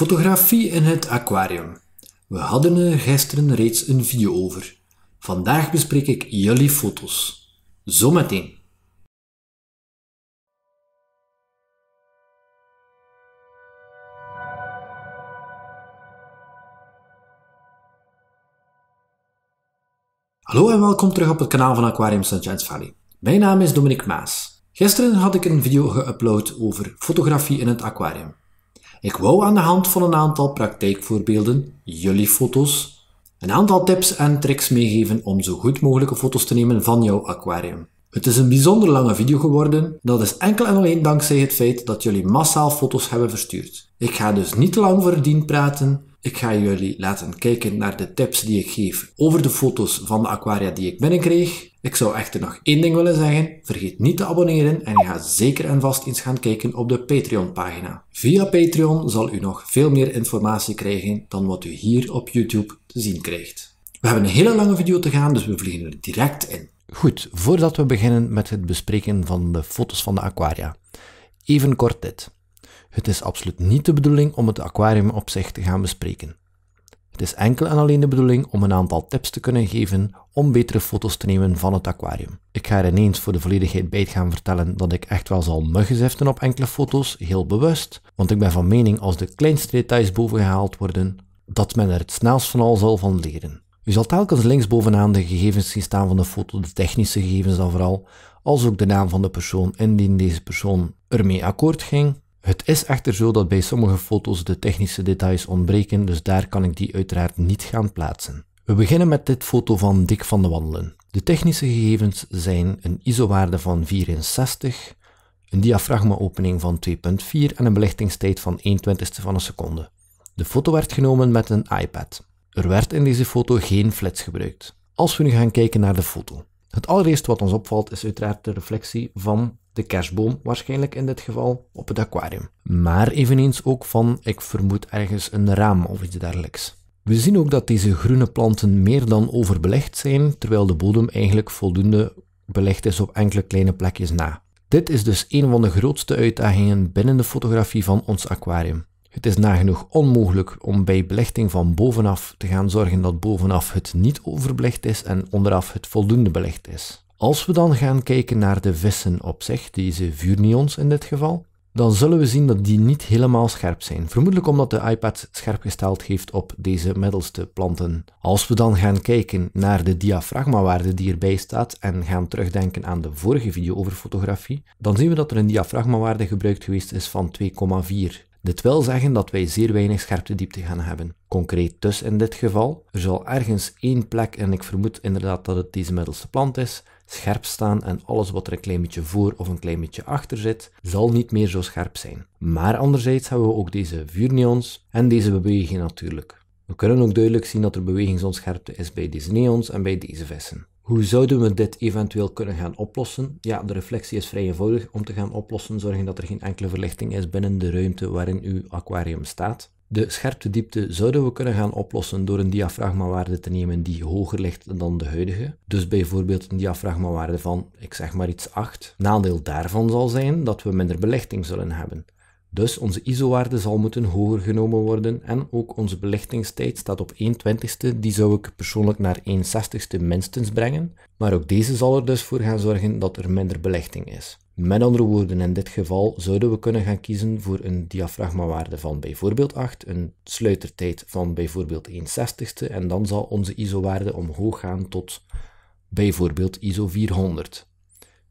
Fotografie in het aquarium. We hadden er gisteren reeds een video over. Vandaag bespreek ik jullie foto's. Zometeen. Hallo en welkom terug op het kanaal van Aquarium Sunshine Valley. Mijn naam is Dominic Maas. Gisteren had ik een video geüpload over fotografie in het aquarium. Ik wou aan de hand van een aantal praktijkvoorbeelden, jullie foto's, een aantal tips en tricks meegeven om zo goed mogelijke foto's te nemen van jouw aquarium. Het is een bijzonder lange video geworden. Dat is enkel en alleen dankzij het feit dat jullie massaal foto's hebben verstuurd. Ik ga dus niet te lang dien praten. Ik ga jullie laten kijken naar de tips die ik geef over de foto's van de aquaria die ik binnenkreeg. Ik zou echter nog één ding willen zeggen. Vergeet niet te abonneren en ga zeker en vast eens gaan kijken op de Patreon-pagina. Via Patreon zal u nog veel meer informatie krijgen dan wat u hier op YouTube te zien krijgt. We hebben een hele lange video te gaan, dus we vliegen er direct in. Goed, voordat we beginnen met het bespreken van de foto's van de aquaria. Even kort dit. Het is absoluut niet de bedoeling om het aquarium op zich te gaan bespreken. Het is enkel en alleen de bedoeling om een aantal tips te kunnen geven om betere foto's te nemen van het aquarium. Ik ga er ineens voor de volledigheid bij gaan vertellen dat ik echt wel zal ziften op enkele foto's, heel bewust, want ik ben van mening als de kleinste details gehaald worden, dat men er het snelst van al zal van leren. U zal telkens linksbovenaan de gegevens zien staan van de foto, de technische gegevens dan vooral, als ook de naam van de persoon indien deze persoon ermee akkoord ging, het is echter zo dat bij sommige foto's de technische details ontbreken, dus daar kan ik die uiteraard niet gaan plaatsen. We beginnen met dit foto van Dick van de Wandelen. De technische gegevens zijn een ISO-waarde van 64, een diafragmaopening van 2.4 en een belichtingstijd van 1 e van een seconde. De foto werd genomen met een iPad. Er werd in deze foto geen flits gebruikt. Als we nu gaan kijken naar de foto. Het allereerste wat ons opvalt is uiteraard de reflectie van de kerstboom waarschijnlijk in dit geval, op het aquarium. Maar eveneens ook van, ik vermoed ergens een raam of iets dergelijks. We zien ook dat deze groene planten meer dan overbelegd zijn, terwijl de bodem eigenlijk voldoende belegd is op enkele kleine plekjes na. Dit is dus een van de grootste uitdagingen binnen de fotografie van ons aquarium. Het is nagenoeg onmogelijk om bij belichting van bovenaf te gaan zorgen dat bovenaf het niet overbelicht is en onderaf het voldoende belicht is. Als we dan gaan kijken naar de vissen op zich, deze vuurnions in dit geval, dan zullen we zien dat die niet helemaal scherp zijn. Vermoedelijk omdat de iPad scherp gesteld heeft op deze middelste planten. Als we dan gaan kijken naar de diafragmawaarde die erbij staat en gaan terugdenken aan de vorige video over fotografie, dan zien we dat er een diafragmawaarde gebruikt geweest is van 2,4. Dit wil zeggen dat wij zeer weinig scherptediepte gaan hebben. Concreet dus in dit geval, er zal ergens één plek, en ik vermoed inderdaad dat het deze middelste plant is, scherp staan en alles wat er een klein beetje voor of een klein beetje achter zit, zal niet meer zo scherp zijn. Maar anderzijds hebben we ook deze vuurneons en deze beweging natuurlijk. We kunnen ook duidelijk zien dat er bewegingsonscherpte is bij deze neons en bij deze vissen. Hoe zouden we dit eventueel kunnen gaan oplossen? Ja, de reflectie is vrij eenvoudig om te gaan oplossen. Zorgen dat er geen enkele verlichting is binnen de ruimte waarin uw aquarium staat. De scherptediepte zouden we kunnen gaan oplossen door een diafragmawaarde te nemen die hoger ligt dan de huidige. Dus bijvoorbeeld een diafragmawaarde van, ik zeg maar iets 8. Nadeel daarvan zal zijn dat we minder belichting zullen hebben. Dus onze ISO-waarde zal moeten hoger genomen worden en ook onze belichtingstijd staat op 120 ste die zou ik persoonlijk naar 160 ste minstens brengen, maar ook deze zal er dus voor gaan zorgen dat er minder belichting is. Met andere woorden, in dit geval zouden we kunnen gaan kiezen voor een diafragmawaarde van bijvoorbeeld 8, een sluitertijd van bijvoorbeeld 1 ste en dan zal onze ISO-waarde omhoog gaan tot bijvoorbeeld ISO 400.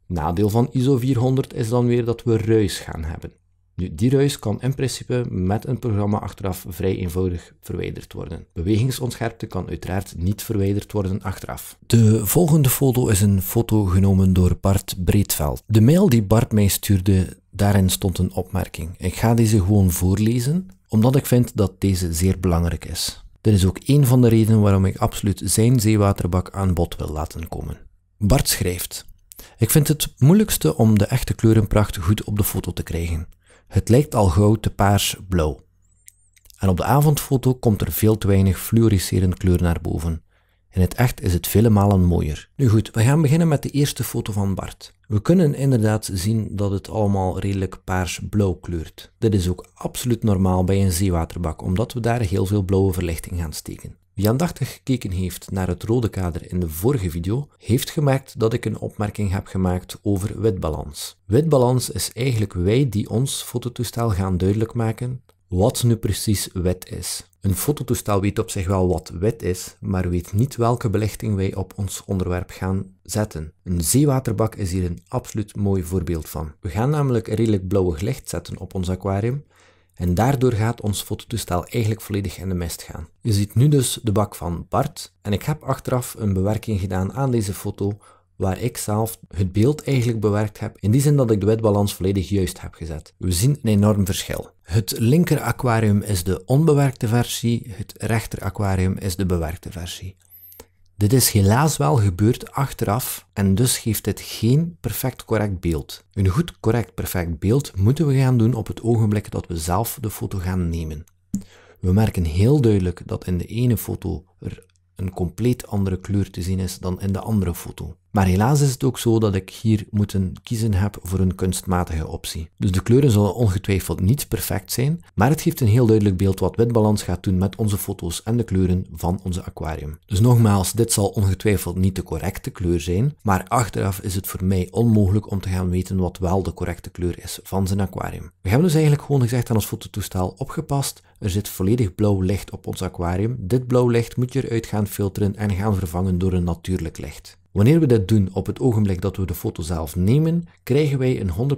Nadeel van ISO 400 is dan weer dat we ruis gaan hebben. Nu, die ruis kan in principe met een programma achteraf vrij eenvoudig verwijderd worden. Bewegingsontscherpte kan uiteraard niet verwijderd worden achteraf. De volgende foto is een foto genomen door Bart Breedveld. De mail die Bart mij stuurde, daarin stond een opmerking. Ik ga deze gewoon voorlezen, omdat ik vind dat deze zeer belangrijk is. Dit is ook een van de redenen waarom ik absoluut zijn zeewaterbak aan bod wil laten komen. Bart schrijft: Ik vind het moeilijkste om de echte kleurenpracht goed op de foto te krijgen. Het lijkt al gauw te paars-blauw. En op de avondfoto komt er veel te weinig fluoriserende kleur naar boven. In het echt is het vele malen mooier. Nu goed, we gaan beginnen met de eerste foto van Bart. We kunnen inderdaad zien dat het allemaal redelijk paars-blauw kleurt. Dit is ook absoluut normaal bij een zeewaterbak, omdat we daar heel veel blauwe verlichting gaan steken. Wie aandachtig gekeken heeft naar het rode kader in de vorige video, heeft gemerkt dat ik een opmerking heb gemaakt over witbalans. Witbalans is eigenlijk wij die ons fototoestel gaan duidelijk maken wat nu precies wit is. Een fototoestel weet op zich wel wat wit is, maar weet niet welke belichting wij op ons onderwerp gaan zetten. Een zeewaterbak is hier een absoluut mooi voorbeeld van. We gaan namelijk redelijk blauwig licht zetten op ons aquarium, en daardoor gaat ons fototoestel eigenlijk volledig in de mist gaan. Je ziet nu dus de bak van Bart en ik heb achteraf een bewerking gedaan aan deze foto waar ik zelf het beeld eigenlijk bewerkt heb, in die zin dat ik de witbalans volledig juist heb gezet. We zien een enorm verschil. Het linker aquarium is de onbewerkte versie, het rechter aquarium is de bewerkte versie. Dit is helaas wel gebeurd achteraf en dus geeft dit geen perfect correct beeld. Een goed correct perfect beeld moeten we gaan doen op het ogenblik dat we zelf de foto gaan nemen. We merken heel duidelijk dat in de ene foto er een compleet andere kleur te zien is dan in de andere foto. Maar helaas is het ook zo dat ik hier moeten kiezen heb voor een kunstmatige optie. Dus de kleuren zullen ongetwijfeld niet perfect zijn, maar het geeft een heel duidelijk beeld wat witbalans gaat doen met onze foto's en de kleuren van onze aquarium. Dus nogmaals, dit zal ongetwijfeld niet de correcte kleur zijn, maar achteraf is het voor mij onmogelijk om te gaan weten wat wel de correcte kleur is van zijn aquarium. We hebben dus eigenlijk gewoon gezegd aan ons fototoestel opgepast, er zit volledig blauw licht op ons aquarium. Dit blauw licht moet je eruit gaan filteren en gaan vervangen door een natuurlijk licht. Wanneer we dit doen op het ogenblik dat we de foto zelf nemen, krijgen wij een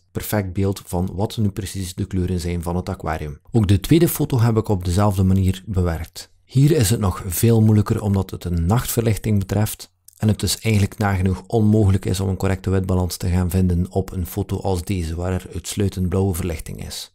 100% perfect beeld van wat nu precies de kleuren zijn van het aquarium. Ook de tweede foto heb ik op dezelfde manier bewerkt. Hier is het nog veel moeilijker omdat het een nachtverlichting betreft en het dus eigenlijk nagenoeg onmogelijk is om een correcte witbalans te gaan vinden op een foto als deze waar er uitsluitend blauwe verlichting is.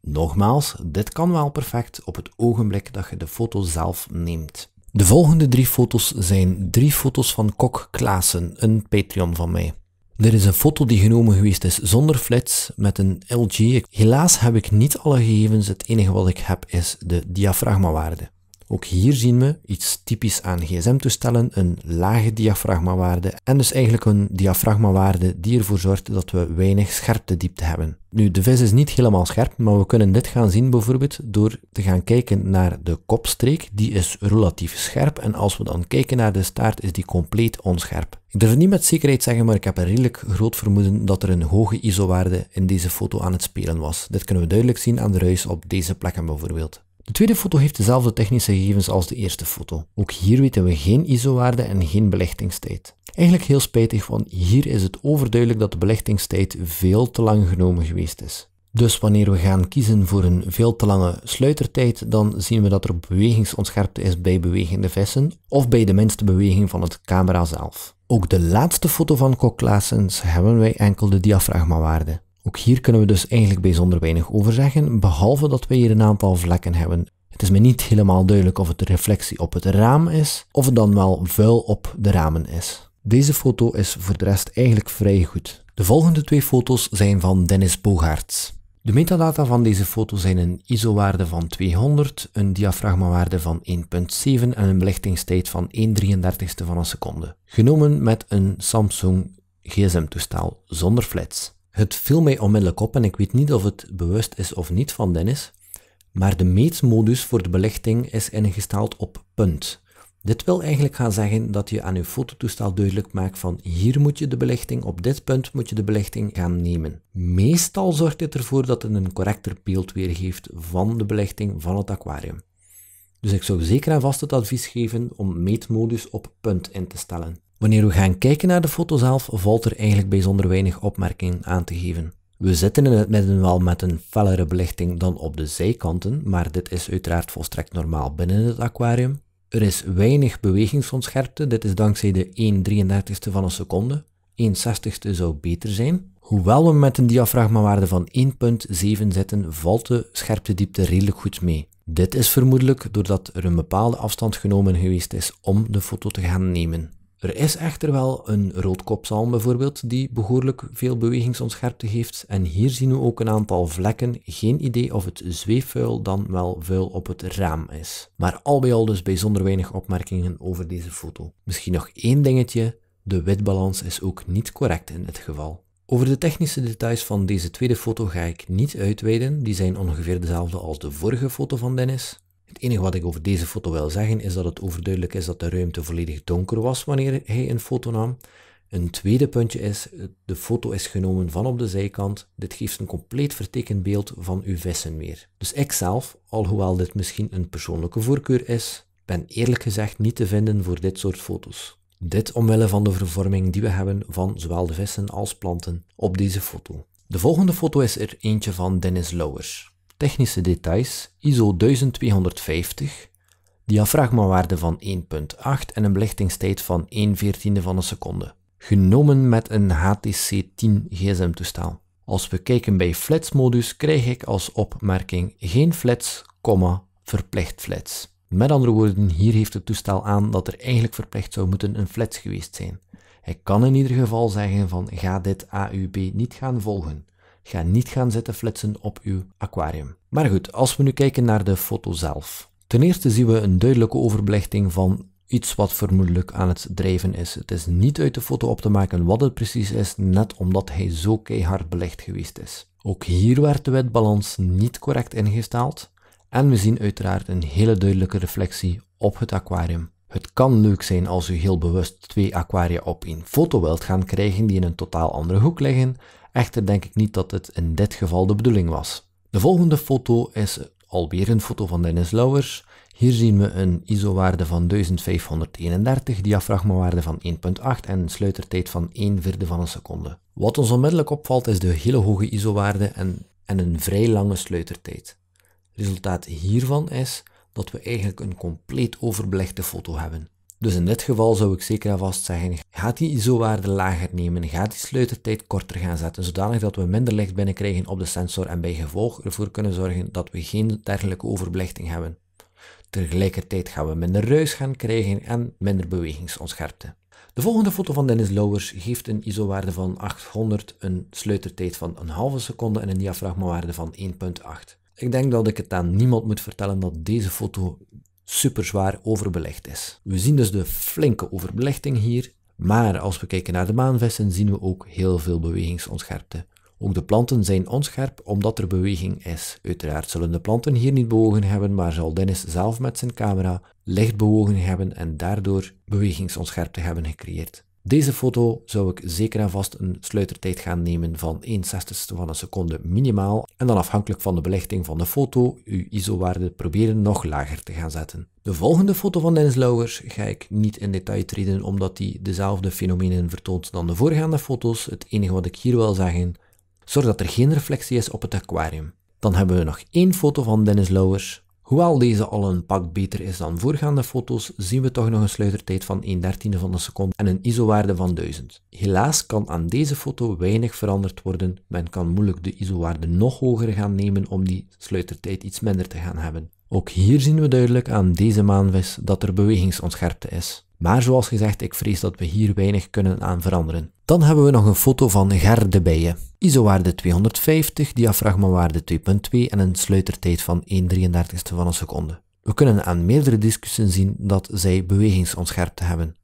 Nogmaals, dit kan wel perfect op het ogenblik dat je de foto zelf neemt. De volgende drie foto's zijn drie foto's van Kok Klaassen, een Patreon van mij. Dit is een foto die genomen geweest is zonder flits met een LG. Helaas heb ik niet alle gegevens, het enige wat ik heb is de diafragmawaarde. Ook hier zien we, iets typisch aan gsm-toestellen, een lage diafragmawaarde en dus eigenlijk een diafragmawaarde die ervoor zorgt dat we weinig scherptediepte hebben. Nu, de vis is niet helemaal scherp, maar we kunnen dit gaan zien bijvoorbeeld door te gaan kijken naar de kopstreek, die is relatief scherp en als we dan kijken naar de staart is die compleet onscherp. Ik durf het niet met zekerheid zeggen, maar ik heb een redelijk groot vermoeden dat er een hoge ISO-waarde in deze foto aan het spelen was. Dit kunnen we duidelijk zien aan de ruis op deze plekken bijvoorbeeld. De tweede foto heeft dezelfde technische gegevens als de eerste foto. Ook hier weten we geen ISO-waarde en geen belichtingstijd. Eigenlijk heel spijtig, want hier is het overduidelijk dat de belichtingstijd veel te lang genomen geweest is. Dus wanneer we gaan kiezen voor een veel te lange sluitertijd, dan zien we dat er bewegingsontscherpte is bij bewegende vissen of bij de minste beweging van het camera zelf. Ook de laatste foto van Koklaasens hebben wij enkel de diafragmawaarde. Ook hier kunnen we dus eigenlijk bijzonder weinig over zeggen, behalve dat we hier een aantal vlekken hebben. Het is me niet helemaal duidelijk of het reflectie op het raam is, of het dan wel vuil op de ramen is. Deze foto is voor de rest eigenlijk vrij goed. De volgende twee foto's zijn van Dennis Bogaerts. De metadata van deze foto zijn een ISO-waarde van 200, een diafragmawaarde van 1.7 en een belichtingstijd van 1,33 van een seconde. Genomen met een Samsung gsm-toestel zonder flits. Het viel mij onmiddellijk op en ik weet niet of het bewust is of niet van Dennis, maar de meetmodus voor de belichting is ingesteld op punt. Dit wil eigenlijk gaan zeggen dat je aan je fototoestel duidelijk maakt van hier moet je de belichting, op dit punt moet je de belichting gaan nemen. Meestal zorgt dit ervoor dat het een correcter beeld weergeeft van de belichting van het aquarium. Dus ik zou zeker en vast het advies geven om meetmodus op punt in te stellen. Wanneer we gaan kijken naar de foto zelf, valt er eigenlijk bijzonder weinig opmerking aan te geven. We zitten in het midden wel met een fellere belichting dan op de zijkanten, maar dit is uiteraard volstrekt normaal binnen het aquarium. Er is weinig bewegingsontscherpte. dit is dankzij de 1,33ste van een seconde. 160 e zou beter zijn. Hoewel we met een diafragmawaarde van 1,7 zitten, valt de scherptediepte redelijk goed mee. Dit is vermoedelijk doordat er een bepaalde afstand genomen geweest is om de foto te gaan nemen. Er is echter wel een roodkopzalm bijvoorbeeld die behoorlijk veel bewegingsontscherpte heeft en hier zien we ook een aantal vlekken, geen idee of het zweefvuil dan wel vuil op het raam is. Maar al bij al dus bijzonder weinig opmerkingen over deze foto. Misschien nog één dingetje, de witbalans is ook niet correct in dit geval. Over de technische details van deze tweede foto ga ik niet uitweiden, die zijn ongeveer dezelfde als de vorige foto van Dennis. Het enige wat ik over deze foto wil zeggen is dat het overduidelijk is dat de ruimte volledig donker was wanneer hij een foto nam. Een tweede puntje is, de foto is genomen van op de zijkant. Dit geeft een compleet vertekend beeld van uw vissen weer. Dus ik zelf, alhoewel dit misschien een persoonlijke voorkeur is, ben eerlijk gezegd niet te vinden voor dit soort foto's. Dit omwille van de vervorming die we hebben van zowel de vissen als planten op deze foto. De volgende foto is er eentje van Dennis Lowers. Technische details: ISO 1250, diafragmawaarde van 1.8 en een belichtingstijd van 1 14e van een seconde. Genomen met een HTC 10 gsm-toestel. Als we kijken bij modus, krijg ik als opmerking geen flats, comma, verplicht flats. Met andere woorden, hier heeft het toestel aan dat er eigenlijk verplicht zou moeten een flats geweest zijn. Hij kan in ieder geval zeggen van ga dit AUB niet gaan volgen. Ga niet gaan zitten flitsen op uw aquarium. Maar goed, als we nu kijken naar de foto zelf. Ten eerste zien we een duidelijke overbelichting van iets wat vermoedelijk aan het drijven is. Het is niet uit de foto op te maken wat het precies is, net omdat hij zo keihard belicht geweest is. Ook hier werd de witbalans niet correct ingesteld. En we zien uiteraard een hele duidelijke reflectie op het aquarium. Het kan leuk zijn als u heel bewust twee aquaria op één foto wilt gaan krijgen die in een totaal andere hoek liggen Echter denk ik niet dat het in dit geval de bedoeling was. De volgende foto is alweer een foto van Dennis Lauwers. Hier zien we een ISO-waarde van 1531, diafragmawaarde van 1.8 en een sluitertijd van 1 vierde van een seconde. Wat ons onmiddellijk opvalt is de hele hoge ISO-waarde en, en een vrij lange sluitertijd. Resultaat hiervan is dat we eigenlijk een compleet overbelichte foto hebben. Dus in dit geval zou ik zeker en vast zeggen, gaat die ISO-waarde lager nemen, gaat die sluitertijd korter gaan zetten, zodanig dat we minder licht binnenkrijgen op de sensor en bij gevolg ervoor kunnen zorgen dat we geen dergelijke overbelichting hebben. Tegelijkertijd gaan we minder ruis gaan krijgen en minder bewegingsonscherpte. De volgende foto van Dennis Lowers geeft een ISO-waarde van 800, een sluitertijd van een halve seconde en een diafragmawaarde van 1.8. Ik denk dat ik het aan niemand moet vertellen dat deze foto superzwaar overbelegd is. We zien dus de flinke overbelichting hier, maar als we kijken naar de maanvissen zien we ook heel veel bewegingsonscherpte. Ook de planten zijn onscherp omdat er beweging is. Uiteraard zullen de planten hier niet bewogen hebben, maar zal Dennis zelf met zijn camera licht bewogen hebben en daardoor bewegingsonscherpte hebben gecreëerd. Deze foto zou ik zeker en vast een sluitertijd gaan nemen van 1 zestigste van een seconde minimaal en dan afhankelijk van de belichting van de foto uw ISO-waarde proberen nog lager te gaan zetten. De volgende foto van Dennis Lauwers ga ik niet in detail treden omdat die dezelfde fenomenen vertoont dan de voorgaande foto's. Het enige wat ik hier wil zeggen, zorg dat er geen reflectie is op het aquarium. Dan hebben we nog één foto van Dennis Lauwers Hoewel deze al een pak beter is dan voorgaande foto's, zien we toch nog een sluitertijd van 1 dertiende van een seconde en een ISO-waarde van 1000. Helaas kan aan deze foto weinig veranderd worden, men kan moeilijk de ISO-waarde nog hoger gaan nemen om die sluitertijd iets minder te gaan hebben. Ook hier zien we duidelijk aan deze maanvis dat er bewegingsonscherpte is. Maar zoals gezegd, ik vrees dat we hier weinig kunnen aan veranderen. Dan hebben we nog een foto van Gerde bijen. ISO-waarde 250, diafragma-waarde 2.2 en een sluitertijd van 1,33 van een seconde. We kunnen aan meerdere discussen zien dat zij bewegingsonscherpte hebben.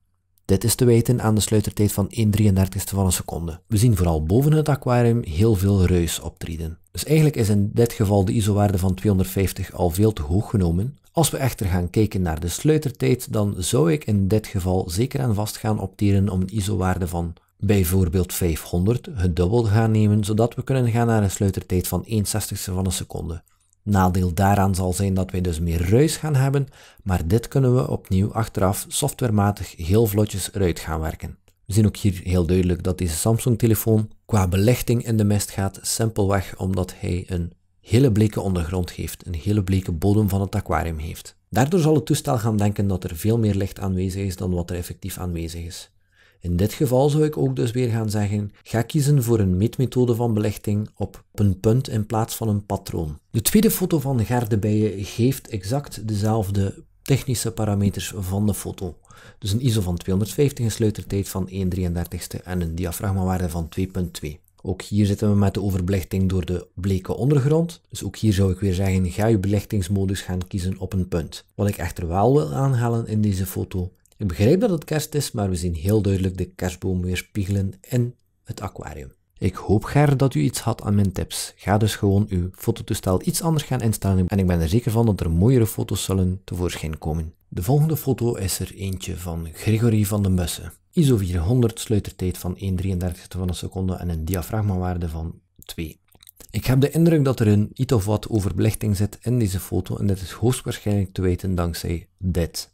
Dit is te wijten aan de sluitertijd van 1,33 van een seconde. We zien vooral boven het aquarium heel veel reus optreden. Dus eigenlijk is in dit geval de ISO-waarde van 250 al veel te hoog genomen, als we echter gaan kijken naar de sluitertijd, dan zou ik in dit geval zeker en vast gaan opteren om een ISO-waarde van bijvoorbeeld 500, het dubbel gaan nemen, zodat we kunnen gaan naar een sluitertijd van 1 e van een seconde. Nadeel daaraan zal zijn dat wij dus meer ruis gaan hebben, maar dit kunnen we opnieuw achteraf softwarematig heel vlotjes eruit gaan werken. We zien ook hier heel duidelijk dat deze Samsung-telefoon qua belichting in de mist gaat, simpelweg omdat hij een hele bleke ondergrond heeft, een hele bleke bodem van het aquarium heeft. Daardoor zal het toestel gaan denken dat er veel meer licht aanwezig is dan wat er effectief aanwezig is. In dit geval zou ik ook dus weer gaan zeggen, ga kiezen voor een meetmethode van belichting op een punt in plaats van een patroon. De tweede foto van Gardebijen geeft exact dezelfde technische parameters van de foto. Dus een ISO van 250, een sluitertijd van 1,33 en een diafragmawaarde van 2,2. Ook hier zitten we met de overbelichting door de bleke ondergrond. Dus ook hier zou ik weer zeggen, ga je belichtingsmodus gaan kiezen op een punt. Wat ik echter wel wil aanhalen in deze foto, ik begrijp dat het kerst is, maar we zien heel duidelijk de kerstboom spiegelen in het aquarium. Ik hoop, Ger, dat u iets had aan mijn tips. Ga dus gewoon uw fototoestel iets anders gaan instellen en ik ben er zeker van dat er mooiere foto's zullen tevoorschijn komen. De volgende foto is er eentje van Gregory van den Bussen. ISO 400, sluitertijd van 1,33 van een seconde en een diafragmawaarde van 2. Ik heb de indruk dat er een iets of wat overbelichting zit in deze foto en dit is hoogstwaarschijnlijk te weten dankzij dit.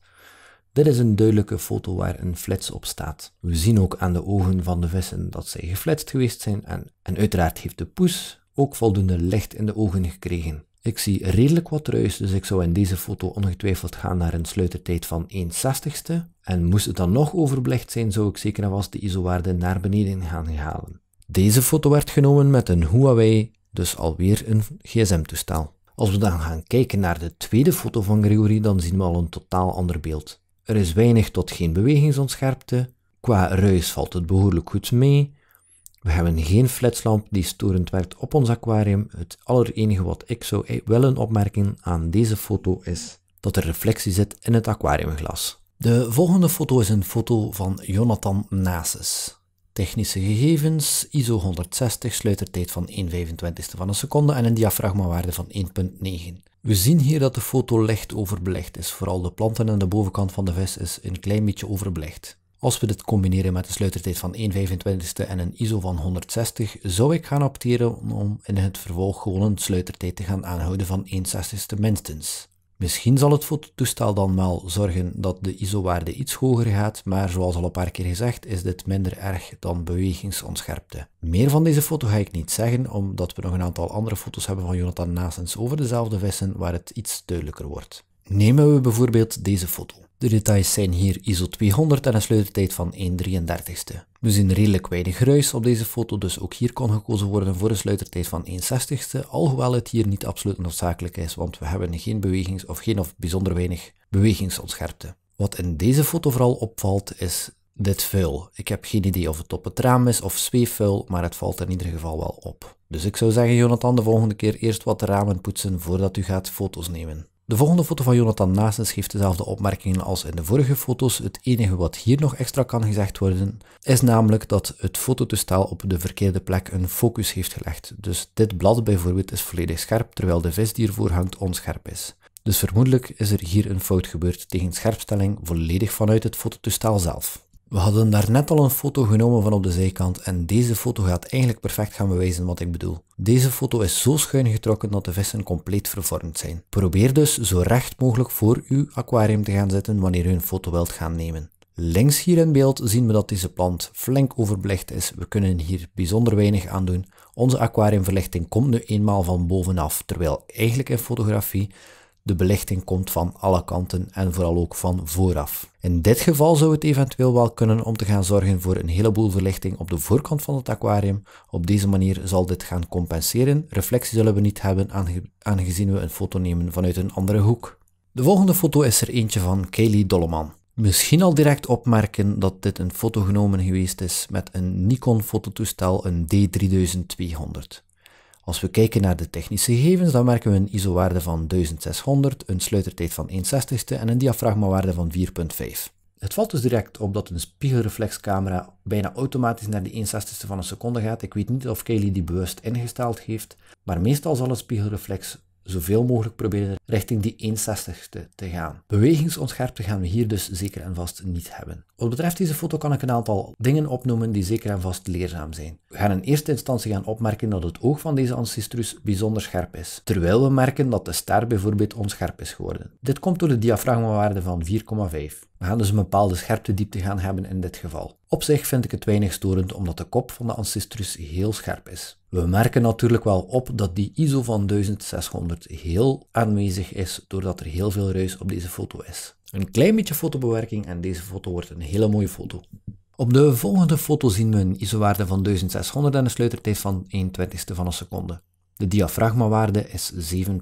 Dit is een duidelijke foto waar een flits op staat. We zien ook aan de ogen van de vissen dat zij geflitst geweest zijn en, en uiteraard heeft de poes ook voldoende licht in de ogen gekregen. Ik zie redelijk wat ruis, dus ik zou in deze foto ongetwijfeld gaan naar een sluitertijd van 1,60ste. En moest het dan nog overblecht zijn, zou ik zeker en vast de ISO-waarde naar beneden gaan halen. Deze foto werd genomen met een Huawei, dus alweer een gsm-toestel. Als we dan gaan kijken naar de tweede foto van Gregory, dan zien we al een totaal ander beeld. Er is weinig tot geen bewegingsontscherpte Qua ruis valt het behoorlijk goed mee. We hebben geen flitslamp die storend werkt op ons aquarium. Het allerenige wat ik zou e- willen opmerken aan deze foto is dat er reflectie zit in het aquariumglas. De volgende foto is een foto van Jonathan Nasus. Technische gegevens, ISO 160, sluitertijd van 1,25 van een seconde en een diafragmawaarde van 1,9. We zien hier dat de foto licht overbelicht is, vooral de planten en de bovenkant van de vis is een klein beetje overbelicht. Als we dit combineren met een sluitertijd van 1,25 en een ISO van 160, zou ik gaan opteren om in het vervolg gewoon een sluitertijd te gaan aanhouden van 1,60 minstens. Misschien zal het fototoestel dan wel zorgen dat de ISO-waarde iets hoger gaat, maar zoals al een paar keer gezegd is dit minder erg dan bewegingsonscherpte. Meer van deze foto ga ik niet zeggen, omdat we nog een aantal andere foto's hebben van Jonathan Nasens over dezelfde vissen waar het iets duidelijker wordt. Nemen we bijvoorbeeld deze foto. De details zijn hier ISO 200 en een sleuteltijd van 1,33ste. We zien redelijk weinig ruis op deze foto, dus ook hier kon gekozen worden voor een sluitertijd van 1,60ste, alhoewel het hier niet absoluut noodzakelijk is, want we hebben geen bewegings- of geen of bijzonder weinig bewegingsontscherpte. Wat in deze foto vooral opvalt is dit vuil. Ik heb geen idee of het op het raam is of zweefvuil, maar het valt in ieder geval wel op. Dus ik zou zeggen, Jonathan, de volgende keer eerst wat ramen poetsen voordat u gaat foto's nemen. De volgende foto van Jonathan Naastens geeft dezelfde opmerkingen als in de vorige foto's. Het enige wat hier nog extra kan gezegd worden, is namelijk dat het fototoestel op de verkeerde plek een focus heeft gelegd. Dus dit blad bijvoorbeeld is volledig scherp, terwijl de vis die ervoor hangt onscherp is. Dus vermoedelijk is er hier een fout gebeurd tegen scherpstelling volledig vanuit het fototoestel zelf. We hadden daarnet al een foto genomen van op de zijkant en deze foto gaat eigenlijk perfect gaan bewijzen wat ik bedoel. Deze foto is zo schuin getrokken dat de vissen compleet vervormd zijn. Probeer dus zo recht mogelijk voor uw aquarium te gaan zitten wanneer u een foto wilt gaan nemen. Links hier in beeld zien we dat deze plant flink overbelicht is. We kunnen hier bijzonder weinig aan doen. Onze aquariumverlichting komt nu eenmaal van bovenaf, terwijl eigenlijk in fotografie de belichting komt van alle kanten en vooral ook van vooraf. In dit geval zou het eventueel wel kunnen om te gaan zorgen voor een heleboel verlichting op de voorkant van het aquarium. Op deze manier zal dit gaan compenseren. Reflectie zullen we niet hebben aangezien we een foto nemen vanuit een andere hoek. De volgende foto is er eentje van Kaylee Dolleman. Misschien al direct opmerken dat dit een foto genomen geweest is met een Nikon fototoestel, een D3200. Als we kijken naar de technische gegevens, dan merken we een ISO-waarde van 1600, een sluitertijd van 1 60 en een diafragmawaarde van 4.5. Het valt dus direct op dat een spiegelreflexcamera bijna automatisch naar die 1 60ste van een seconde gaat. Ik weet niet of Kelly die bewust ingesteld heeft, maar meestal zal een spiegelreflex zoveel mogelijk proberen richting die 61 te, te gaan. Bewegingsontscherpte gaan we hier dus zeker en vast niet hebben. Wat betreft deze foto kan ik een aantal dingen opnoemen die zeker en vast leerzaam zijn. We gaan in eerste instantie gaan opmerken dat het oog van deze ancestrus bijzonder scherp is, terwijl we merken dat de ster bijvoorbeeld onscherp is geworden. Dit komt door de diafragmawaarde van 4,5. We gaan dus een bepaalde scherptediepte gaan hebben in dit geval. Op zich vind ik het weinig storend omdat de kop van de Ancestrus heel scherp is. We merken natuurlijk wel op dat die ISO van 1600 heel aanwezig is doordat er heel veel ruis op deze foto is. Een klein beetje fotobewerking en deze foto wordt een hele mooie foto. Op de volgende foto zien we een ISO-waarde van 1600 en een sluitertijd van 1 twintigste van een seconde. De diafragmawaarde is 7.1.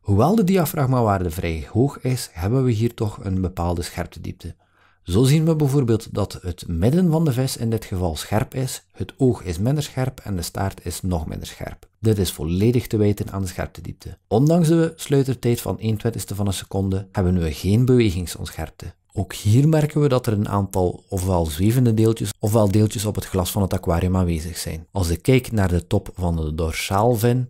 Hoewel de diafragmawaarde vrij hoog is, hebben we hier toch een bepaalde scherptediepte. Zo zien we bijvoorbeeld dat het midden van de vis in dit geval scherp is, het oog is minder scherp en de staart is nog minder scherp. Dit is volledig te wijten aan de scherptediepte. Ondanks de sluitertijd van 1 twintigste van een seconde hebben we geen bewegingsonscherpte. Ook hier merken we dat er een aantal ofwel zwevende deeltjes ofwel deeltjes op het glas van het aquarium aanwezig zijn. Als ik kijk naar de top van de dorsaalvin,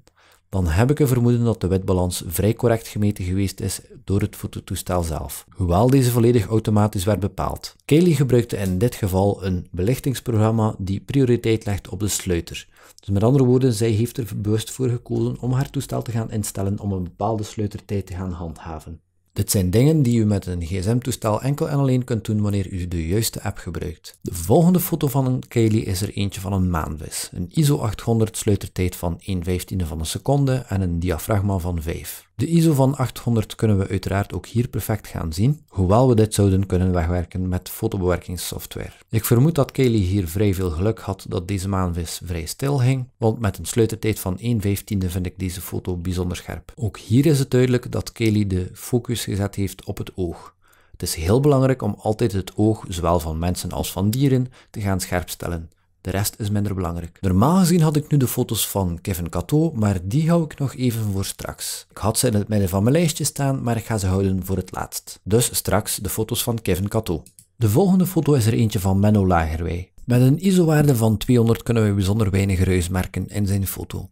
dan heb ik een vermoeden dat de witbalans vrij correct gemeten geweest is door het fototoestel zelf, hoewel deze volledig automatisch werd bepaald. Kelly gebruikte in dit geval een belichtingsprogramma die prioriteit legt op de sluiter. Dus met andere woorden, zij heeft er bewust voor gekozen om haar toestel te gaan instellen om een bepaalde sluitertijd te gaan handhaven. Dit zijn dingen die u met een gsm-toestel enkel en alleen kunt doen wanneer u de juiste app gebruikt. De volgende foto van een Kylie is er eentje van een maanvis. Een ISO 800 sluitertijd van 1 e van een seconde en een diafragma van 5. De ISO van 800 kunnen we uiteraard ook hier perfect gaan zien, hoewel we dit zouden kunnen wegwerken met fotobewerkingssoftware. Ik vermoed dat Kelly hier vrij veel geluk had dat deze maanvis vrij stil ging, want met een sluitertijd van 1 15e vind ik deze foto bijzonder scherp. Ook hier is het duidelijk dat Kelly de focus gezet heeft op het oog. Het is heel belangrijk om altijd het oog, zowel van mensen als van dieren, te gaan scherpstellen. De rest is minder belangrijk. Normaal gezien had ik nu de foto's van Kevin Cato, maar die hou ik nog even voor straks. Ik had ze in het midden van mijn lijstje staan, maar ik ga ze houden voor het laatst. Dus straks de foto's van Kevin Cato. De volgende foto is er eentje van Menno Lagerwey. Met een ISO-waarde van 200 kunnen we bijzonder weinig ruis merken in zijn foto.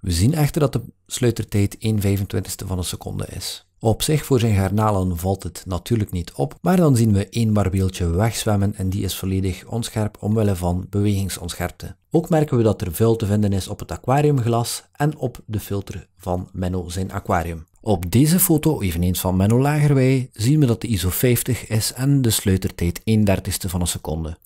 We zien echter dat de sluitertijd 1 25ste van een seconde is. Op zich voor zijn garnalen valt het natuurlijk niet op, maar dan zien we één barbeeltje wegzwemmen en die is volledig onscherp omwille van bewegingsonscherpte. Ook merken we dat er vuil te vinden is op het aquariumglas en op de filter van Menno zijn aquarium. Op deze foto, eveneens van Menno Lagerwij, zien we dat de ISO 50 is en de sluitertijd 1 dertigste van een seconde.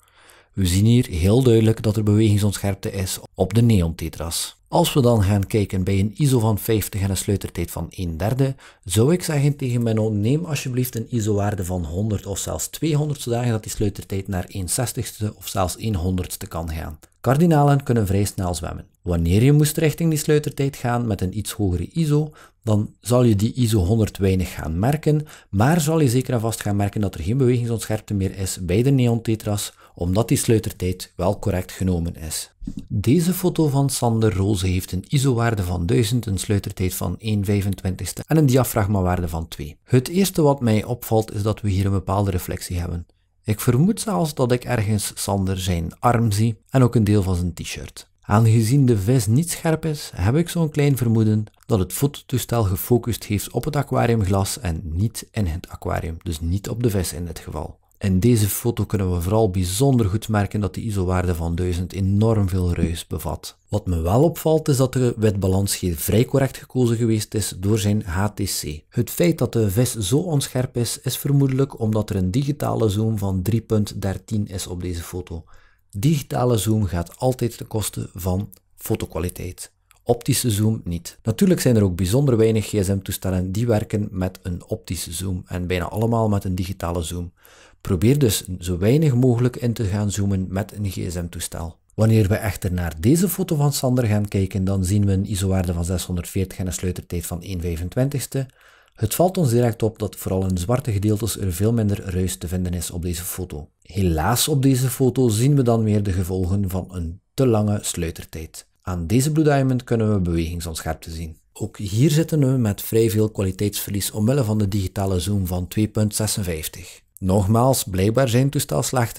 We zien hier heel duidelijk dat er bewegingsonscherpte is op de neontetras. Als we dan gaan kijken bij een ISO van 50 en een sleutertijd van 1 derde, zou ik zeggen tegen Menno, neem alsjeblieft een ISO-waarde van 100 of zelfs 200, zodat die sleutertijd naar 1 zestigste of zelfs 1 honderdste kan gaan. Kardinalen kunnen vrij snel zwemmen. Wanneer je moest richting die sluitertijd gaan met een iets hogere ISO, dan zal je die ISO 100 weinig gaan merken, maar zal je zeker en vast gaan merken dat er geen bewegingsontscherpte meer is bij de neontetras, omdat die sluitertijd wel correct genomen is. Deze foto van Sander Roze heeft een ISO-waarde van 1000, een sluitertijd van 1,25 en een diafragma-waarde van 2. Het eerste wat mij opvalt is dat we hier een bepaalde reflectie hebben. Ik vermoed zelfs dat ik ergens Sander zijn arm zie en ook een deel van zijn t-shirt. Aangezien de vis niet scherp is, heb ik zo'n klein vermoeden dat het fototoestel gefocust heeft op het aquariumglas en niet in het aquarium, dus niet op de vis in dit geval. In deze foto kunnen we vooral bijzonder goed merken dat de ISO-waarde van 1000 enorm veel ruis bevat. Wat me wel opvalt is dat de witbalans hier vrij correct gekozen geweest is door zijn HTC. Het feit dat de vis e zo onscherp is, is vermoedelijk omdat er een digitale zoom van 3.13 is op deze foto. Digitale zoom gaat altijd ten koste van fotokwaliteit. Optische zoom niet. Natuurlijk zijn er ook bijzonder weinig gsm-toestellen die werken met een optische zoom en bijna allemaal met een digitale zoom. Probeer dus zo weinig mogelijk in te gaan zoomen met een gsm-toestel. Wanneer we echter naar deze foto van Sander gaan kijken, dan zien we een ISO-waarde van 640 en een sluitertijd van 1,25ste. Het valt ons direct op dat vooral in zwarte gedeeltes er veel minder ruis te vinden is op deze foto. Helaas op deze foto zien we dan weer de gevolgen van een te lange sluitertijd. Aan deze Blue Diamond kunnen we bewegingsonscherpte zien. Ook hier zitten we met vrij veel kwaliteitsverlies omwille van de digitale zoom van 2.56. Nogmaals, blijkbaar zijn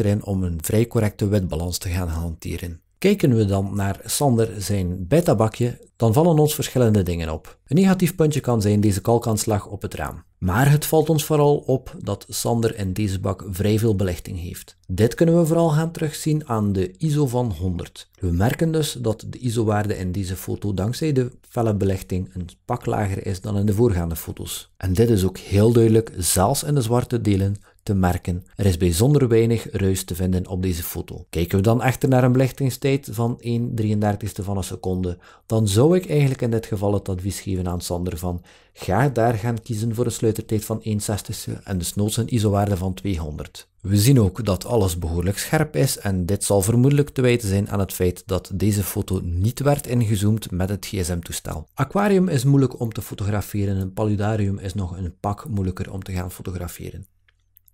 in om een vrij correcte witbalans te gaan hanteren. Kijken we dan naar Sander zijn beta dan vallen ons verschillende dingen op. Een negatief puntje kan zijn deze kalkaanslag op het raam. Maar het valt ons vooral op dat Sander in deze bak vrij veel belichting heeft. Dit kunnen we vooral gaan terugzien aan de ISO van 100. We merken dus dat de ISO-waarde in deze foto dankzij de felle belichting een pak lager is dan in de voorgaande foto's. En dit is ook heel duidelijk, zelfs in de zwarte delen, te merken. Er is bijzonder weinig ruis te vinden op deze foto. Kijken we dan echter naar een belichtingstijd van 1 33ste van een seconde, dan zou ik eigenlijk in dit geval het advies geven aan Sander van ga daar gaan kiezen voor een sluitertijd van 1 60ste en de noods een ISO-waarde van 200. We zien ook dat alles behoorlijk scherp is en dit zal vermoedelijk te wijten zijn aan het feit dat deze foto niet werd ingezoomd met het gsm-toestel. Aquarium is moeilijk om te fotograferen en paludarium is nog een pak moeilijker om te gaan fotograferen.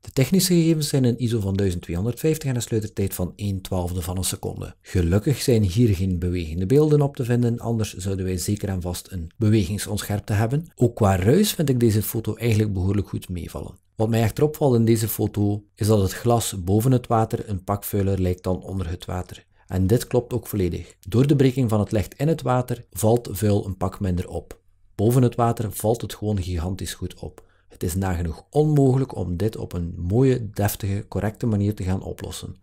De technische gegevens zijn een ISO van 1250 en een sleuteltijd van 1 twaalfde van een seconde. Gelukkig zijn hier geen bewegende beelden op te vinden, anders zouden wij zeker en vast een bewegingsonscherpte hebben. Ook qua ruis vind ik deze foto eigenlijk behoorlijk goed meevallen. Wat mij echter opvalt in deze foto is dat het glas boven het water een pak vuiler lijkt dan onder het water. En dit klopt ook volledig. Door de breking van het licht in het water valt vuil een pak minder op. Boven het water valt het gewoon gigantisch goed op. Het is nagenoeg onmogelijk om dit op een mooie, deftige, correcte manier te gaan oplossen.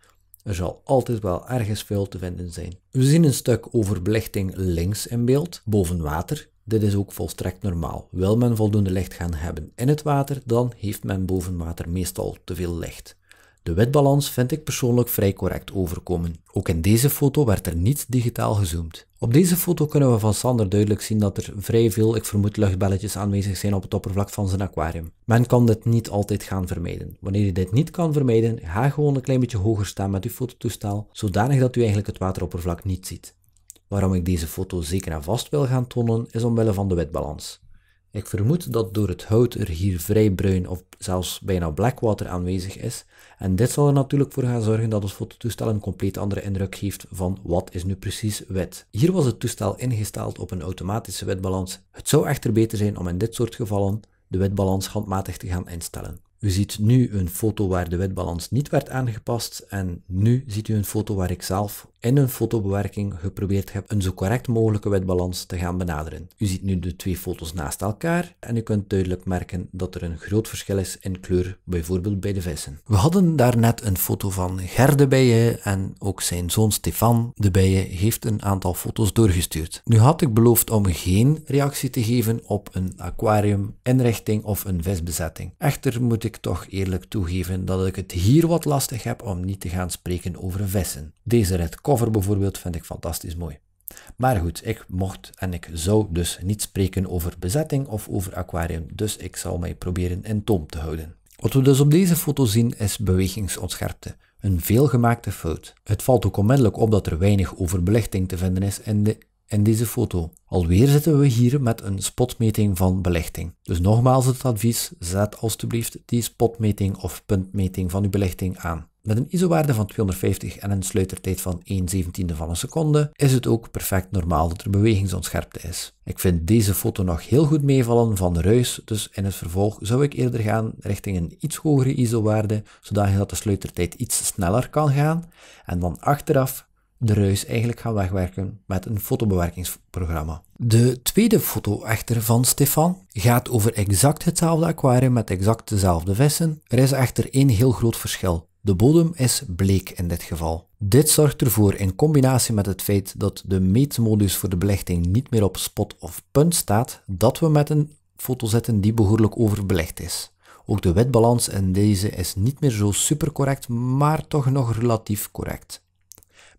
Er zal altijd wel ergens veel te vinden zijn. We zien een stuk over belichting links in beeld, boven water. Dit is ook volstrekt normaal. Wil men voldoende licht gaan hebben in het water, dan heeft men boven water meestal te veel licht. De witbalans vind ik persoonlijk vrij correct overkomen. Ook in deze foto werd er niet digitaal gezoomd. Op deze foto kunnen we van Sander duidelijk zien dat er vrij veel, ik vermoed, luchtbelletjes aanwezig zijn op het oppervlak van zijn aquarium. Men kan dit niet altijd gaan vermijden. Wanneer je dit niet kan vermijden, ga gewoon een klein beetje hoger staan met uw fototoestel, zodanig dat u eigenlijk het wateroppervlak niet ziet. Waarom ik deze foto zeker en vast wil gaan tonen, is omwille van de witbalans. Ik vermoed dat door het hout er hier vrij bruin of zelfs bijna blackwater aanwezig is. En dit zal er natuurlijk voor gaan zorgen dat het fototoestel een compleet andere indruk geeft van wat is nu precies wit. Hier was het toestel ingesteld op een automatische witbalans. Het zou echter beter zijn om in dit soort gevallen de witbalans handmatig te gaan instellen. U ziet nu een foto waar de witbalans niet werd aangepast en nu ziet u een foto waar ik zelf in een fotobewerking geprobeerd heb een zo correct mogelijke witbalans te gaan benaderen. U ziet nu de twee foto's naast elkaar en u kunt duidelijk merken dat er een groot verschil is in kleur, bijvoorbeeld bij de vissen. We hadden daarnet een foto van Gerde Bijen en ook zijn zoon Stefan de Bijen heeft een aantal foto's doorgestuurd. Nu had ik beloofd om geen reactie te geven op een aquarium, inrichting of een visbezetting. Echter moet ik toch eerlijk toegeven dat ik het hier wat lastig heb om niet te gaan spreken over vissen. Deze red cover bijvoorbeeld vind ik fantastisch mooi. Maar goed, ik mocht en ik zou dus niet spreken over bezetting of over aquarium, dus ik zal mij proberen in toom te houden. Wat we dus op deze foto zien is bewegingsonscherpte, een veelgemaakte fout. Het valt ook onmiddellijk op dat er weinig overbelichting te vinden is in, de, in deze foto. Alweer zitten we hier met een spotmeting van belichting. Dus nogmaals het advies, zet alstublieft die spotmeting of puntmeting van uw belichting aan. Met een ISO-waarde van 250 en een sluitertijd van 1 e van een seconde is het ook perfect normaal dat er bewegingsonscherpte is. Ik vind deze foto nog heel goed meevallen van de ruis, dus in het vervolg zou ik eerder gaan richting een iets hogere ISO-waarde, zodat de sluitertijd iets sneller kan gaan en dan achteraf de ruis eigenlijk gaan wegwerken met een fotobewerkingsprogramma. De tweede foto echter van Stefan gaat over exact hetzelfde aquarium met exact dezelfde vissen. Er is echter één heel groot verschil. De bodem is bleek in dit geval. Dit zorgt ervoor in combinatie met het feit dat de meetmodus voor de belichting niet meer op spot of punt staat, dat we met een foto zitten die behoorlijk overbelicht is. Ook de witbalans in deze is niet meer zo super correct, maar toch nog relatief correct.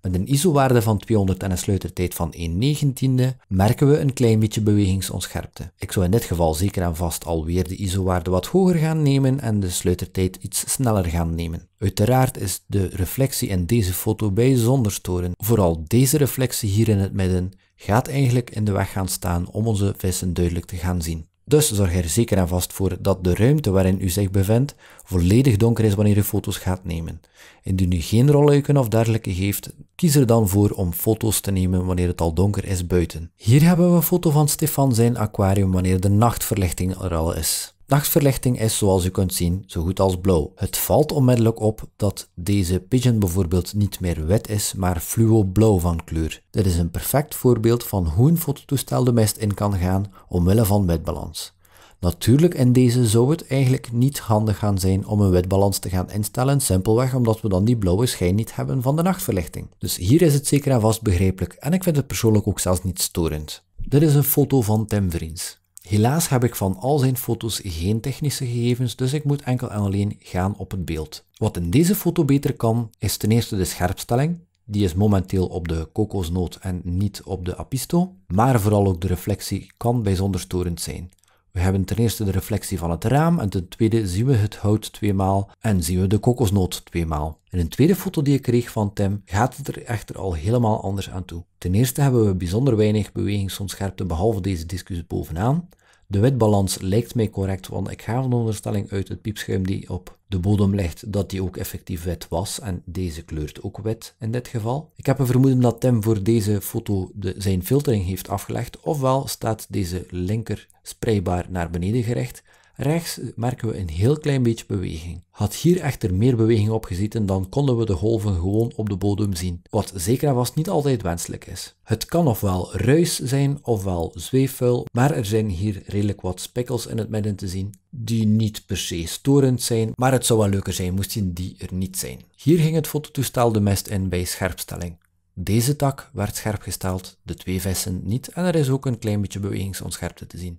Met een ISO-waarde van 200 en een sluitertijd van 1 negentiende merken we een klein beetje bewegingsonscherpte. Ik zou in dit geval zeker en vast alweer de ISO-waarde wat hoger gaan nemen en de sluitertijd iets sneller gaan nemen. Uiteraard is de reflectie in deze foto bijzonder storend. storen. Vooral deze reflectie hier in het midden gaat eigenlijk in de weg gaan staan om onze vissen duidelijk te gaan zien. Dus zorg er zeker en vast voor dat de ruimte waarin u zich bevindt volledig donker is wanneer u foto's gaat nemen. Indien u geen rolluiken of dergelijke heeft, kies er dan voor om foto's te nemen wanneer het al donker is buiten. Hier hebben we een foto van Stefan zijn aquarium wanneer de nachtverlichting er al is. Nachtverlichting is zoals u kunt zien zo goed als blauw. Het valt onmiddellijk op dat deze pigeon bijvoorbeeld niet meer wit is, maar fluo-blauw van kleur. Dit is een perfect voorbeeld van hoe een fototoestel de mist in kan gaan omwille van witbalans. Natuurlijk in deze zou het eigenlijk niet handig gaan zijn om een witbalans te gaan instellen, simpelweg omdat we dan die blauwe schijn niet hebben van de nachtverlichting. Dus hier is het zeker en vast begrijpelijk en ik vind het persoonlijk ook zelfs niet storend. Dit is een foto van Tim Vriens. Helaas heb ik van al zijn foto's geen technische gegevens, dus ik moet enkel en alleen gaan op het beeld. Wat in deze foto beter kan, is ten eerste de scherpstelling. Die is momenteel op de kokosnoot en niet op de apisto. Maar vooral ook de reflectie kan bijzonder storend zijn. We hebben ten eerste de reflectie van het raam en ten tweede zien we het hout tweemaal en zien we de kokosnoot tweemaal. In een tweede foto die ik kreeg van Tim gaat het er echter al helemaal anders aan toe. Ten eerste hebben we bijzonder weinig bewegingsonscherpte behalve deze discus bovenaan. De witbalans lijkt mij correct, want ik ga van de onderstelling uit het piepschuim die op de bodem ligt, dat die ook effectief wit was. En deze kleurt ook wit in dit geval. Ik heb een vermoeden dat Tim voor deze foto de, zijn filtering heeft afgelegd, ofwel staat deze linker spreidbaar naar beneden gericht. Rechts merken we een heel klein beetje beweging. Had hier echter meer beweging op gezeten, dan konden we de golven gewoon op de bodem zien, wat zeker en vast niet altijd wenselijk is. Het kan ofwel ruis zijn ofwel zweefvuil, maar er zijn hier redelijk wat spikkels in het midden te zien, die niet per se storend zijn, maar het zou wel leuker zijn moesten die er niet zijn. Hier ging het fototoestel de mest in bij scherpstelling. Deze tak werd scherp gesteld, de twee vissen niet en er is ook een klein beetje bewegingsonscherpte te zien.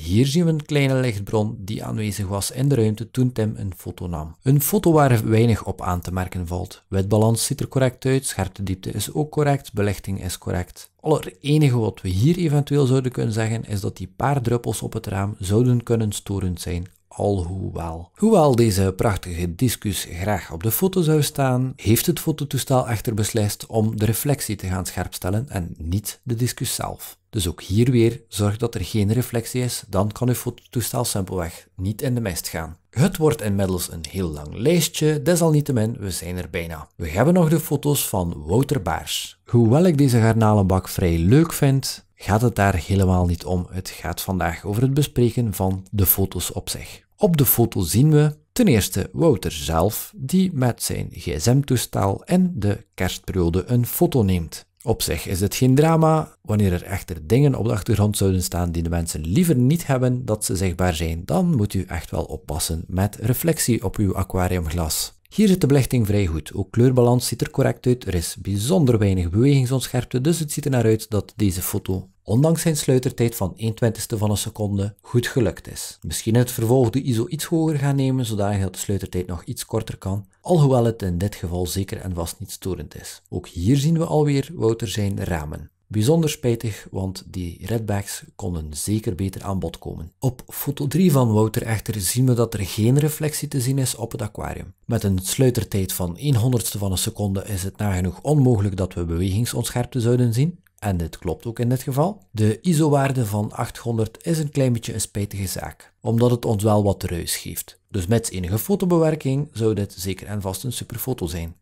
Hier zien we een kleine lichtbron die aanwezig was in de ruimte toen Tim een foto nam. Een foto waar weinig op aan te merken valt. Witbalans ziet er correct uit, scherptediepte is ook correct, belichting is correct. Het enige wat we hier eventueel zouden kunnen zeggen is dat die paar druppels op het raam zouden kunnen storend zijn, alhoewel. Hoewel deze prachtige discus graag op de foto zou staan, heeft het fototoestel echter beslist om de reflectie te gaan scherpstellen en niet de discus zelf. Dus ook hier weer, zorg dat er geen reflectie is, dan kan uw fototoestel simpelweg niet in de mist gaan. Het wordt inmiddels een heel lang lijstje, desalniettemin, we zijn er bijna. We hebben nog de foto's van Wouter Baars. Hoewel ik deze garnalenbak vrij leuk vind, gaat het daar helemaal niet om. Het gaat vandaag over het bespreken van de foto's op zich. Op de foto zien we ten eerste Wouter zelf, die met zijn gsm-toestel in de kerstperiode een foto neemt. Op zich is het geen drama wanneer er echter dingen op de achtergrond zouden staan die de mensen liever niet hebben dat ze zichtbaar zijn, dan moet u echt wel oppassen met reflectie op uw aquariumglas. Hier zit de belichting vrij goed, ook kleurbalans ziet er correct uit, er is bijzonder weinig bewegingsonscherpte, dus het ziet er naar uit dat deze foto ondanks zijn sluitertijd van 1 e van een seconde, goed gelukt is. Misschien in het vervolg de ISO iets hoger gaan nemen, zodat de sluitertijd nog iets korter kan, alhoewel het in dit geval zeker en vast niet storend is. Ook hier zien we alweer Wouter zijn ramen. Bijzonder spijtig, want die redbacks konden zeker beter aan bod komen. Op foto 3 van Wouter echter zien we dat er geen reflectie te zien is op het aquarium. Met een sluitertijd van 100ste van een seconde is het nagenoeg onmogelijk dat we bewegingsonscherpte zouden zien. En dit klopt ook in dit geval. De ISO-waarde van 800 is een klein beetje een spijtige zaak, omdat het ons wel wat ruis geeft. Dus met enige fotobewerking zou dit zeker en vast een superfoto zijn.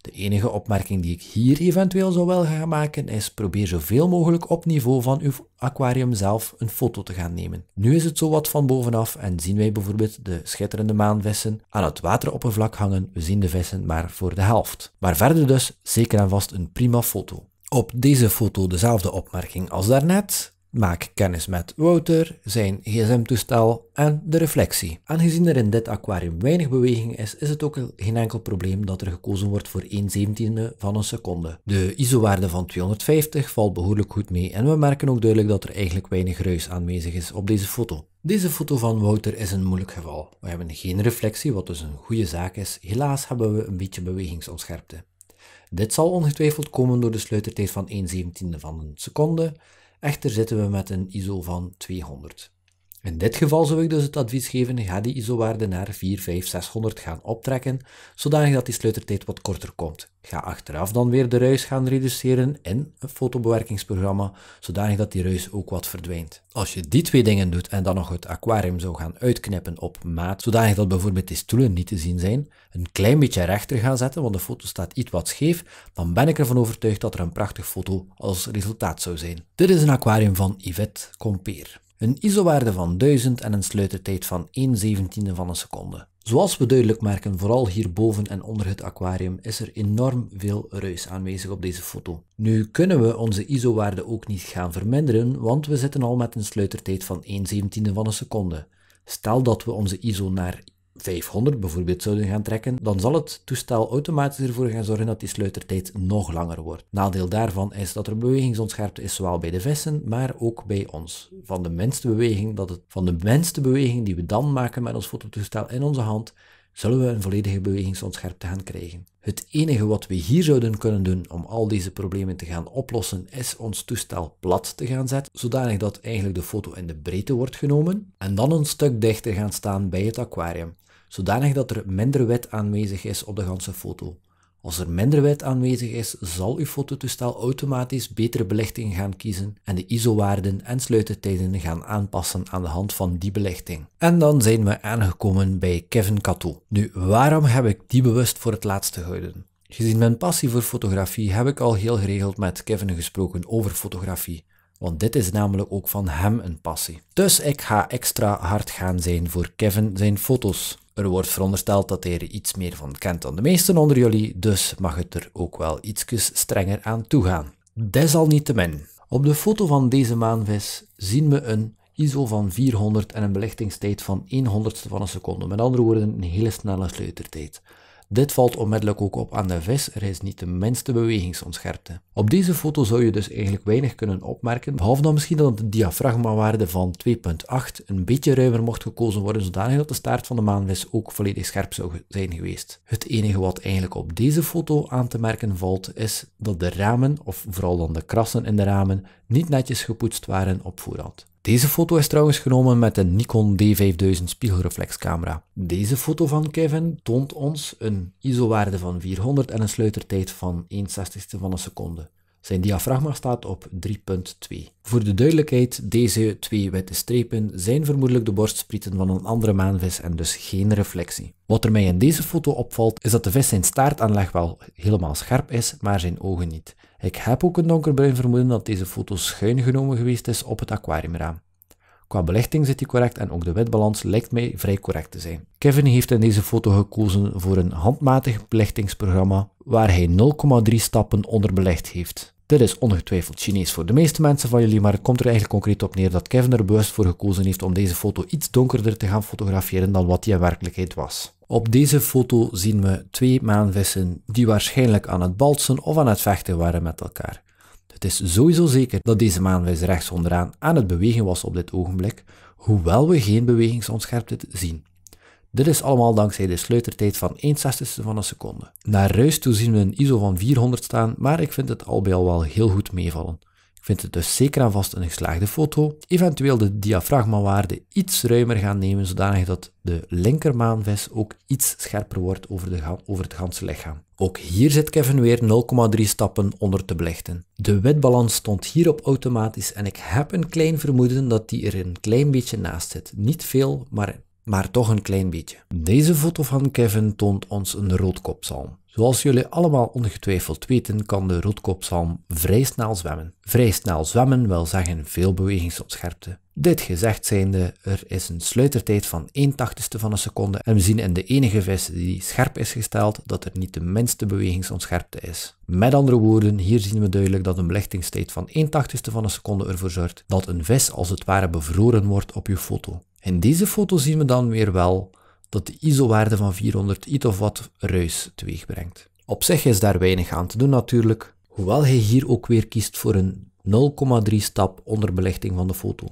De enige opmerking die ik hier eventueel zou wel gaan maken is probeer zoveel mogelijk op niveau van uw aquarium zelf een foto te gaan nemen. Nu is het zo wat van bovenaf en zien wij bijvoorbeeld de schitterende maanvissen aan het wateroppervlak hangen. We zien de vissen maar voor de helft. Maar verder dus zeker en vast een prima foto. Op deze foto dezelfde opmerking als daarnet. Maak kennis met Wouter, zijn gsm-toestel en de reflectie. Aangezien er in dit aquarium weinig beweging is, is het ook geen enkel probleem dat er gekozen wordt voor 1 zeventiende van een seconde. De ISO-waarde van 250 valt behoorlijk goed mee en we merken ook duidelijk dat er eigenlijk weinig ruis aanwezig is op deze foto. Deze foto van Wouter is een moeilijk geval. We hebben geen reflectie, wat dus een goede zaak is. Helaas hebben we een beetje bewegingsonscherpte. Dit zal ongetwijfeld komen door de sluitertijd van 1 17e van een seconde, echter zitten we met een ISO van 200. In dit geval zou ik dus het advies geven, ga die ISO-waarde naar 4, 5, 600 gaan optrekken, zodanig dat die sluitertijd wat korter komt. Ga achteraf dan weer de ruis gaan reduceren in een fotobewerkingsprogramma, zodanig dat die ruis ook wat verdwijnt. Als je die twee dingen doet en dan nog het aquarium zou gaan uitknippen op maat, zodanig dat bijvoorbeeld die stoelen niet te zien zijn, een klein beetje rechter gaan zetten, want de foto staat iets wat scheef, dan ben ik ervan overtuigd dat er een prachtig foto als resultaat zou zijn. Dit is een aquarium van Yvette Compeer. Een ISO-waarde van 1000 en een sluitertijd van 1 e van een seconde. Zoals we duidelijk merken, vooral hierboven en onder het aquarium is er enorm veel ruis aanwezig op deze foto. Nu kunnen we onze ISO-waarde ook niet gaan verminderen, want we zitten al met een sluitertijd van 1 e van een seconde. Stel dat we onze ISO naar 500 bijvoorbeeld zouden gaan trekken, dan zal het toestel automatisch ervoor gaan zorgen dat die sluitertijd nog langer wordt. Nadeel daarvan is dat er bewegingsontscherpte is zowel bij de vissen, maar ook bij ons. Van de minste beweging, dat het, van de minste beweging die we dan maken met ons fototoestel in onze hand, zullen we een volledige bewegingsontscherpte gaan krijgen. Het enige wat we hier zouden kunnen doen om al deze problemen te gaan oplossen, is ons toestel plat te gaan zetten, zodanig dat eigenlijk de foto in de breedte wordt genomen, en dan een stuk dichter gaan staan bij het aquarium zodanig dat er minder wit aanwezig is op de ganse foto. Als er minder wit aanwezig is, zal uw fototoestel automatisch betere belichting gaan kiezen en de ISO-waarden en sluitertijden gaan aanpassen aan de hand van die belichting. En dan zijn we aangekomen bij Kevin Cato. Nu, waarom heb ik die bewust voor het laatste gehouden? Gezien mijn passie voor fotografie heb ik al heel geregeld met Kevin gesproken over fotografie. Want dit is namelijk ook van hem een passie. Dus ik ga extra hard gaan zijn voor Kevin zijn foto's. Er wordt verondersteld dat hij er iets meer van kent dan de meesten onder jullie, dus mag het er ook wel ietsjes strenger aan toegaan. Desalniettemin, op de foto van deze maanvis zien we een ISO van 400 en een belichtingstijd van 100ste van een seconde. Met andere woorden, een hele snelle sleutertijd. Dit valt onmiddellijk ook op aan de vis, er is niet de minste bewegingsonscherpte. Op deze foto zou je dus eigenlijk weinig kunnen opmerken, behalve dan misschien dat de diafragmawaarde van 2.8 een beetje ruimer mocht gekozen worden, zodanig dat de staart van de maanvis ook volledig scherp zou zijn geweest. Het enige wat eigenlijk op deze foto aan te merken valt, is dat de ramen, of vooral dan de krassen in de ramen, niet netjes gepoetst waren op voorhand. Deze foto is trouwens genomen met een Nikon D5000 spiegelreflexcamera. Deze foto van Kevin toont ons een ISO-waarde van 400 en een sluitertijd van 1 60ste van een seconde. Zijn diafragma staat op 3.2. Voor de duidelijkheid, deze twee witte strepen zijn vermoedelijk de borstsprieten van een andere maanvis en dus geen reflectie. Wat er mij in deze foto opvalt, is dat de vis zijn staartaanleg wel helemaal scherp is, maar zijn ogen niet. Ik heb ook een donkerbruin vermoeden dat deze foto schuin genomen geweest is op het aquariumraam. Qua belichting zit hij correct en ook de witbalans lijkt mij vrij correct te zijn. Kevin heeft in deze foto gekozen voor een handmatig belichtingsprogramma waar hij 0,3 stappen onderbelicht heeft. Dit is ongetwijfeld Chinees voor de meeste mensen van jullie, maar het komt er eigenlijk concreet op neer dat Kevin er bewust voor gekozen heeft om deze foto iets donkerder te gaan fotograferen dan wat die in werkelijkheid was. Op deze foto zien we twee maanvissen die waarschijnlijk aan het balsen of aan het vechten waren met elkaar. Het is sowieso zeker dat deze maanvis rechts onderaan aan het bewegen was op dit ogenblik, hoewel we geen bewegingsontscherpte zien. Dit is allemaal dankzij de sluitertijd van 1 zestigste van een seconde. Naar ruis toe zien we een ISO van 400 staan, maar ik vind het al bij al wel heel goed meevallen. Ik vind het dus zeker en vast een geslaagde foto. Eventueel de diafragmawaarde iets ruimer gaan nemen, zodanig dat de linkermaanvis ook iets scherper wordt over, de, over het ganse lichaam. Ook hier zit Kevin weer 0,3 stappen onder te belichten. De witbalans stond hierop automatisch en ik heb een klein vermoeden dat die er een klein beetje naast zit. Niet veel, maar maar toch een klein beetje. Deze foto van Kevin toont ons een roodkopzalm. Zoals jullie allemaal ongetwijfeld weten, kan de roodkopzalm vrij snel zwemmen. Vrij snel zwemmen wil zeggen veel bewegingsopscherpte. Dit gezegd zijnde, er is een sluitertijd van 1 tachtigste van een seconde en we zien in de enige vis die scherp is gesteld dat er niet de minste bewegingsonscherpte is. Met andere woorden, hier zien we duidelijk dat een belichtingstijd van 1 tachtigste van een seconde ervoor zorgt dat een vis als het ware bevroren wordt op je foto. In deze foto zien we dan weer wel dat de ISO-waarde van 400 iets of wat ruis brengt. Op zich is daar weinig aan te doen natuurlijk, hoewel hij hier ook weer kiest voor een 0,3 stap onderbelichting van de foto.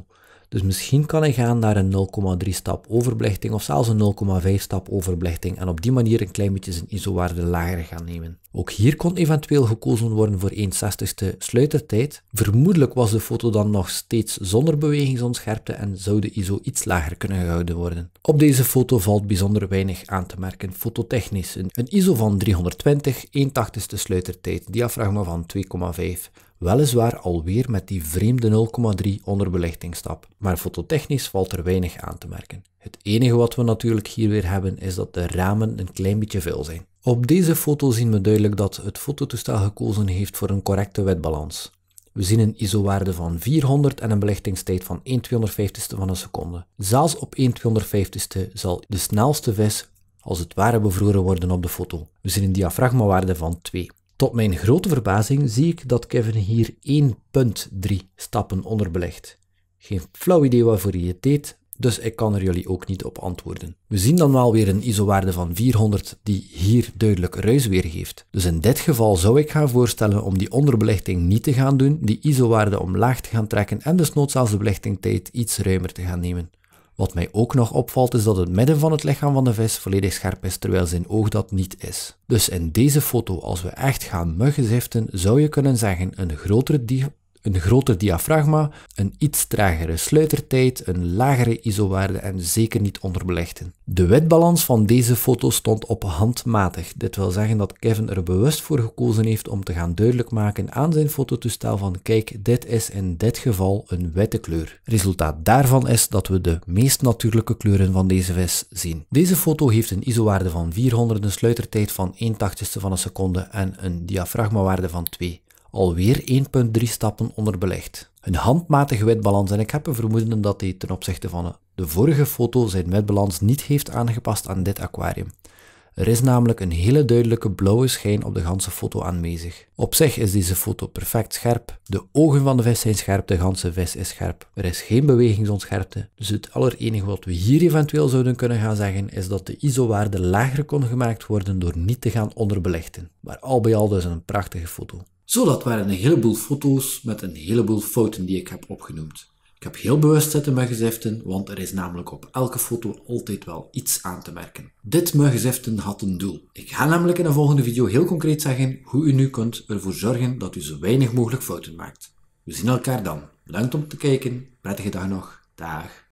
Dus misschien kan hij gaan naar een 0,3 stap overbelichting of zelfs een 0,5 stap overbelichting en op die manier een klein beetje zijn ISO-waarde lager gaan nemen. Ook hier kon eventueel gekozen worden voor 1,60ste sluitertijd. Vermoedelijk was de foto dan nog steeds zonder bewegingsonscherpte en zou de ISO iets lager kunnen gehouden worden. Op deze foto valt bijzonder weinig aan te merken fototechnisch. Een ISO van 320, 1,80ste sluitertijd, diafragma van 2,5 weliswaar alweer met die vreemde 0,3 onderbelichtingstap, maar fototechnisch valt er weinig aan te merken. Het enige wat we natuurlijk hier weer hebben is dat de ramen een klein beetje veel zijn. Op deze foto zien we duidelijk dat het fototoestel gekozen heeft voor een correcte wetbalans. We zien een ISO-waarde van 400 en een belichtingstijd van 1 250ste van een seconde. Zelfs op 1 250ste zal de snelste vis als het ware bevroren worden op de foto. We zien een diafragmawaarde van 2. Tot mijn grote verbazing zie ik dat Kevin hier 1.3 stappen onderbelegt. Geen flauw idee waarvoor hij het deed, dus ik kan er jullie ook niet op antwoorden. We zien dan wel weer een ISO-waarde van 400 die hier duidelijk ruis weergeeft. Dus in dit geval zou ik gaan voorstellen om die onderbelichting niet te gaan doen, die ISO-waarde omlaag te gaan trekken en dus noodzaals de belichtingtijd iets ruimer te gaan nemen. Wat mij ook nog opvalt is dat het midden van het lichaam van de vis volledig scherp is terwijl zijn oog dat niet is. Dus in deze foto, als we echt gaan ziften, zou je kunnen zeggen een grotere een groter diafragma, een iets tragere sluitertijd, een lagere ISO-waarde en zeker niet onderbelichten. De witbalans van deze foto stond op handmatig. Dit wil zeggen dat Kevin er bewust voor gekozen heeft om te gaan duidelijk maken aan zijn fototoestel van kijk, dit is in dit geval een witte kleur. Resultaat daarvan is dat we de meest natuurlijke kleuren van deze vis zien. Deze foto heeft een ISO-waarde van 400, een sluitertijd van 1 tachtigste van een seconde en een diafragmawaarde van 2 alweer 1,3 stappen onder Een handmatige wetbalans en ik heb een vermoeden dat hij ten opzichte van eh, de vorige foto zijn wetbalans niet heeft aangepast aan dit aquarium. Er is namelijk een hele duidelijke blauwe schijn op de ganse foto aanwezig. Op zich is deze foto perfect scherp. De ogen van de vis zijn scherp, de ganse vis is scherp. Er is geen bewegingsonscherpte. Dus het allerenige wat we hier eventueel zouden kunnen gaan zeggen is dat de ISO-waarde lager kon gemaakt worden door niet te gaan onderbelichten. Maar al bij al dus een prachtige foto. Zo, dat waren een heleboel foto's met een heleboel fouten die ik heb opgenoemd. Ik heb heel bewust zitten muggenziften, want er is namelijk op elke foto altijd wel iets aan te merken. Dit muggenziften had een doel. Ik ga namelijk in de volgende video heel concreet zeggen hoe u nu kunt ervoor zorgen dat u zo weinig mogelijk fouten maakt. We zien elkaar dan. Bedankt om te kijken, prettige dag nog, dag.